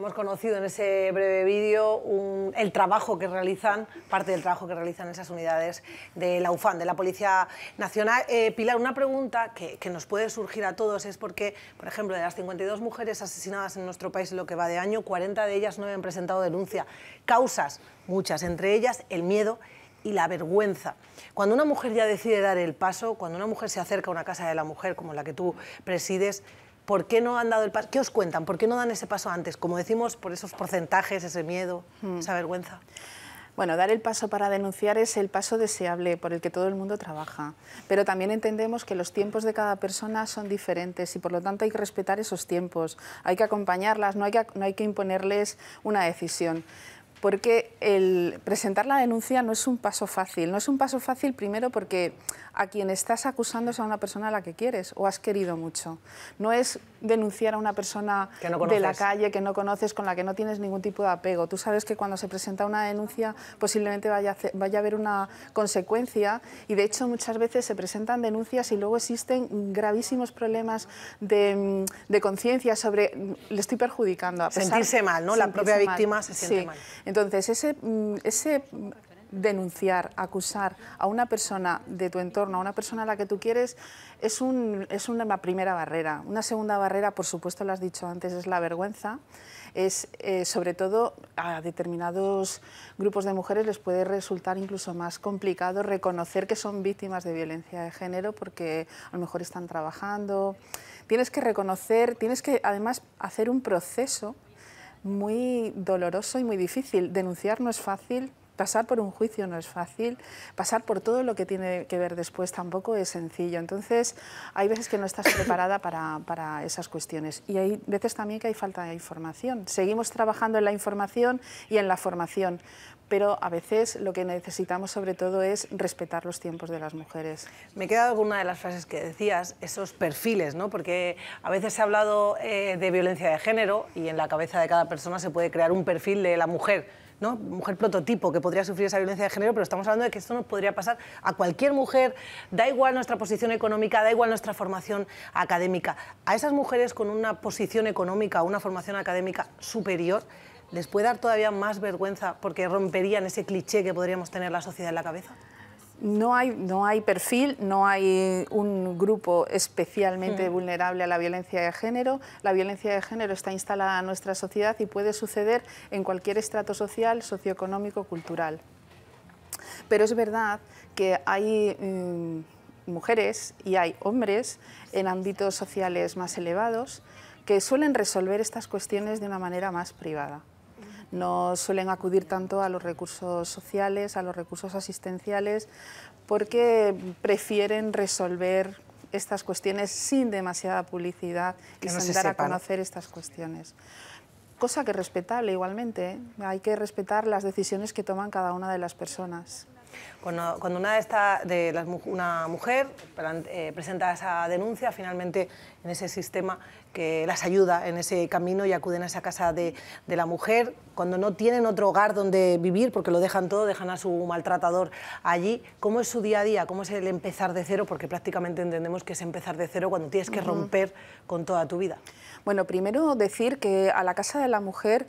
Hemos conocido en ese breve vídeo el trabajo que realizan, parte del trabajo que realizan esas unidades de la UFAN, de la Policía Nacional. Eh, Pilar, una pregunta que, nos puede surgir a todos es porque, por ejemplo, de las 52 mujeres asesinadas en nuestro país en lo que va de año, 40 de ellas no han presentado denuncia. Causas, muchas, entre ellas el miedo y la vergüenza. Cuando una mujer ya decide dar el paso, cuando una mujer se acerca a una casa de la mujer como la que tú presides, ¿Por qué no han dado el paso? ¿Qué os cuentan? ¿Por qué no dan ese paso antes? Como decimos, por esos porcentajes, ese miedo, hmm. esa vergüenza. Bueno, dar el paso para denunciar es el paso deseable por el que todo el mundo trabaja, pero también entendemos que los tiempos de cada persona son diferentes y por lo tanto hay que respetar esos tiempos, hay que acompañarlas, no no hay que imponerles una decisión porque el presentar la denuncia no es un paso fácil. No es un paso fácil primero porque a quien estás acusando es a una persona a la que quieres o has querido mucho. No es denunciar a una persona de la calle que no conoces, con la que no tienes ningún tipo de apego. Tú sabes que cuando se presenta una denuncia posiblemente vaya a, vaya a haber una consecuencia y de hecho muchas veces se presentan denuncias y luego existen gravísimos problemas de, conciencia sobre le estoy perjudicando. A pesar, sentirse mal, ¿no? La propia víctima se siente mal. Entonces, mm, ese, denunciar, acusar a una persona de tu entorno, a una persona a la que tú quieres, es, un, es una primera barrera. Una segunda barrera, por supuesto, lo has dicho antes, es la vergüenza. Es, eh, sobre todo a determinados grupos de mujeres les puede resultar incluso más complicado reconocer que son víctimas de violencia de género porque a lo mejor están trabajando. Tienes que reconocer, tienes que además hacer un proceso muy doloroso y muy difícil. Denunciar no es fácil, pasar por un juicio no es fácil, pasar por todo lo que tiene que ver después tampoco es sencillo. Entonces, hay veces que no estás preparada para, esas cuestiones y hay veces también que hay falta de información. Seguimos trabajando en la información y en la formación, pero a veces lo que necesitamos sobre todo es respetar los tiempos de las mujeres. Me he quedado con una de las frases que decías, esos perfiles, ¿no? porque a veces se ha hablado eh, de violencia de género y en la cabeza de cada persona se puede crear un perfil de la mujer mujer prototipo que podría sufrir esa violencia de género, pero estamos hablando de que esto nos podría pasar a cualquier mujer, da igual nuestra posición económica, da igual nuestra formación académica. A esas mujeres con una posición económica, una formación académica superior, les puede dar todavía más vergüenza porque romperían ese cliché que podríamos tener la sociedad en la cabeza. No hay, no hay perfil, no hay un grupo especialmente hmm. vulnerable a la violencia de género. La violencia de género está instalada en nuestra sociedad y puede suceder en cualquier estrato social, socioeconómico, cultural. Pero es verdad que hay mm, mujeres y hay hombres en ámbitos sociales más elevados que suelen resolver estas cuestiones de una manera más privada no suelen acudir tanto a los recursos sociales, a los recursos asistenciales, porque prefieren resolver estas cuestiones sin demasiada publicidad y sin a conocer estas cuestiones cosa que respetable igualmente. ¿eh? Hay que respetar las decisiones que toman cada una de las personas. Cuando, una, de una mujer eh, presenta esa denuncia, finalmente en ese sistema que las ayuda en ese camino y acuden a esa casa de, la mujer, cuando no tienen otro hogar donde vivir, porque lo dejan todo, dejan a su maltratador allí, ¿cómo es su día a día? ¿Cómo es el empezar de cero? Porque prácticamente entendemos que es empezar de cero cuando tienes que romper con toda tu vida. Bueno, primero decir que a la casa de la mujer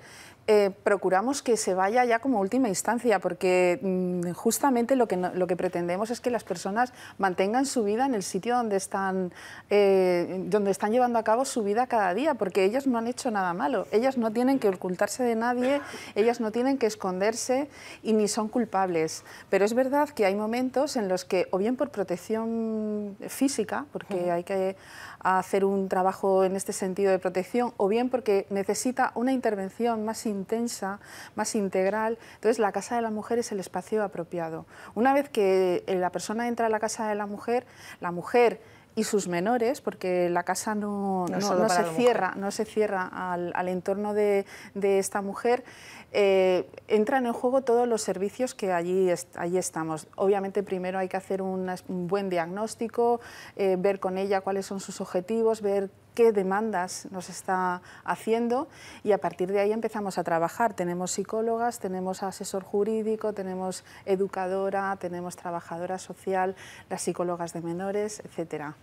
eh, procuramos que se vaya ya como última instancia, porque mm, justamente lo que, lo que pretendemos es que las personas mantengan su vida en el sitio donde están, eh, donde están llevando a cabo su vida cada día, porque ellas no han hecho nada malo, ellas no tienen que ocultarse de nadie, ellas no tienen que esconderse y ni son culpables. Pero es verdad que hay momentos en los que, o bien por protección física, porque hay que hacer un trabajo en este sentido de protección, o bien porque necesita una intervención más intensa, más integral. Entonces la Casa de la Mujer es el espacio apropiado. Una vez que eh, la persona entra a la Casa de la Mujer, la mujer y sus menores, porque la casa no, se, cierra, no se cierra al, entorno de, esta mujer, eh, entran en juego todos los servicios que allí, estamos. Obviamente primero hay que hacer un, buen diagnóstico, eh, ver con ella cuáles son sus objetivos, ver qué demandas nos está haciendo y a partir de ahí empezamos a trabajar. Tenemos psicólogas, tenemos asesor jurídico, tenemos educadora, tenemos trabajadora social, las psicólogas de menores, etcétera.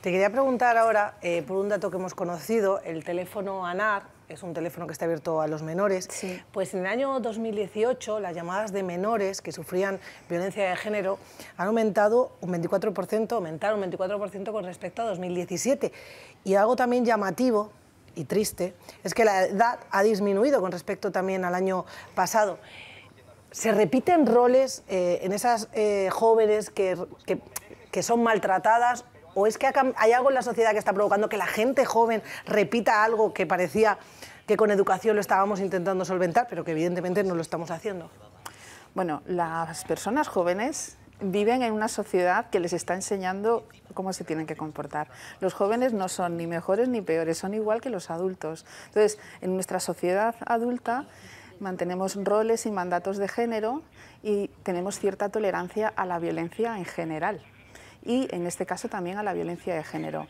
Te quería preguntar ahora, eh, por un dato que hemos conocido, el teléfono ANAR, es un teléfono que está abierto a los menores, pues en el año 2018 las llamadas de menores que sufrían violencia de género han aumentado un 24%, aumentaron un 24% con respecto a 2017. Y algo también llamativo y triste es que la edad ha disminuido con respecto también al año pasado. ¿Se repiten roles eh, en esas eh, jóvenes que son maltratadas ¿O es que hay algo en la sociedad que está provocando que la gente joven repita algo que parecía que con educación lo estábamos intentando solventar, pero que evidentemente no lo estamos haciendo? Bueno, las personas jóvenes viven en una sociedad que les está enseñando cómo se tienen que comportar. Los jóvenes no son ni mejores ni peores, son igual que los adultos. Entonces, en nuestra sociedad adulta mantenemos roles y mandatos de género y tenemos cierta tolerancia a la violencia en general y en este caso también a la violencia de género.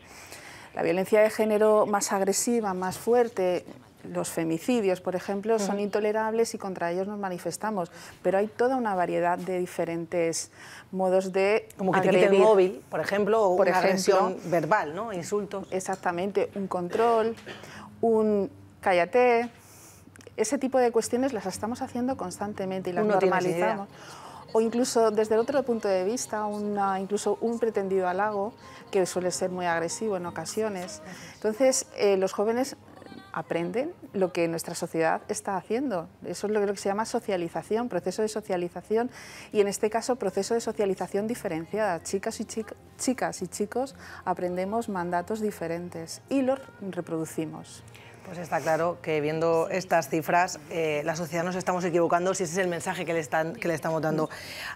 La violencia de género más agresiva, más fuerte, los femicidios, por ejemplo, son intolerables y contra ellos nos manifestamos. Pero hay toda una variedad de diferentes modos de Como que te el móvil, por ejemplo, o una agresión verbal, ¿no? Insultos. Exactamente, un control, un cállate. Ese tipo de cuestiones las estamos haciendo constantemente y las normalizamos o incluso desde el otro punto de vista, incluso un pretendido halago, que suele ser muy agresivo en ocasiones. Entonces, eh, los jóvenes aprenden lo que nuestra sociedad está haciendo. Eso es lo que se llama socialización, proceso de socialización y en este caso proceso de socialización diferenciada. Chicas y, chicas y chicos aprendemos mandatos diferentes y los reproducimos. Pues está claro que viendo estas cifras, eh, la sociedad nos estamos equivocando si ese es el mensaje que le, están, que le estamos dando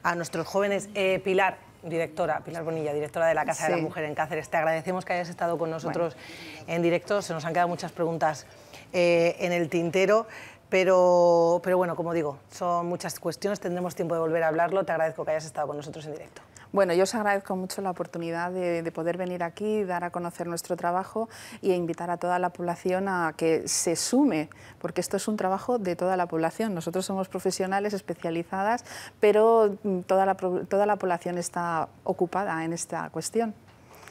a nuestros jóvenes. Eh, Pilar, directora, Pilar Bonilla, directora de la Casa de la Mujer en Cáceres, te agradecemos que hayas estado con nosotros en directo. Se nos han quedado muchas preguntas eh, en el tintero. Pero, pero bueno, como digo, son muchas cuestiones, tendremos tiempo de volver a hablarlo. Te agradezco que hayas estado con nosotros en directo. Bueno, yo os agradezco mucho la oportunidad de, poder venir aquí, dar a conocer nuestro trabajo y e invitar a toda la población a que se sume, porque esto es un trabajo de toda la población. Nosotros somos profesionales especializadas, pero mm, toda la, población está ocupada en esta cuestión.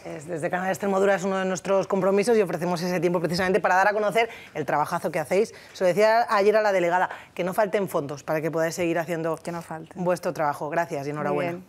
Desde Canarias Extremadura es uno de nuestros compromisos y ofrecemos ese tiempo precisamente para dar a conocer el trabajazo que hacéis. Se lo decía ayer a la delegada, que no falten fondos para que podáis seguir haciendo vuestro trabajo. Gracias y enhorabuena.